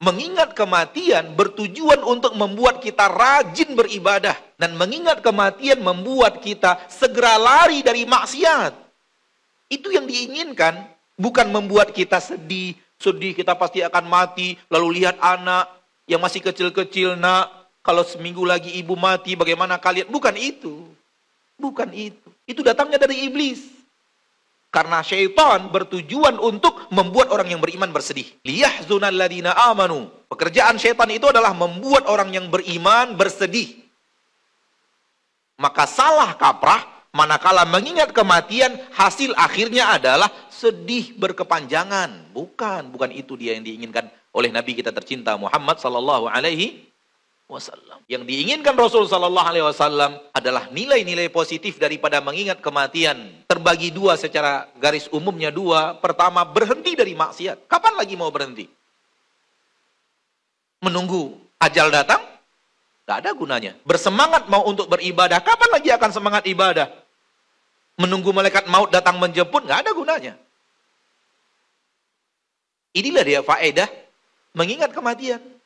Mengingat kematian bertujuan untuk membuat kita rajin beribadah. Dan mengingat kematian membuat kita segera lari dari maksiat. Itu yang diinginkan. Bukan membuat kita sedih. Sedih kita pasti akan mati. Lalu lihat anak yang masih kecil-kecil nak. Kalau seminggu lagi ibu mati bagaimana kalian. Bukan itu. Bukan itu. Itu datangnya dari iblis. Karena syaitan bertujuan untuk membuat orang yang beriman bersedih. Liyahzunal ladina amanu. Pekerjaan syaitan itu adalah membuat orang yang beriman bersedih. Maka salah kaprah manakala mengingat kematian hasil akhirnya adalah sedih berkepanjangan. Bukan, bukan itu dia yang diinginkan oleh Nabi kita tercinta Muhammad sallallahu alaihi wasallam. Yang diinginkan Rasul sallallahu alaihi wasallam adalah nilai-nilai positif daripada mengingat kematian. Terbagi dua secara garis umumnya dua. Pertama, berhenti dari maksiat. Kapan lagi mau berhenti? Menunggu ajal datang? Gak ada gunanya. Bersemangat mau untuk beribadah, kapan lagi akan semangat ibadah? Menunggu malaikat maut datang menjemput, gak ada gunanya. Inilah dia faedah mengingat kematian.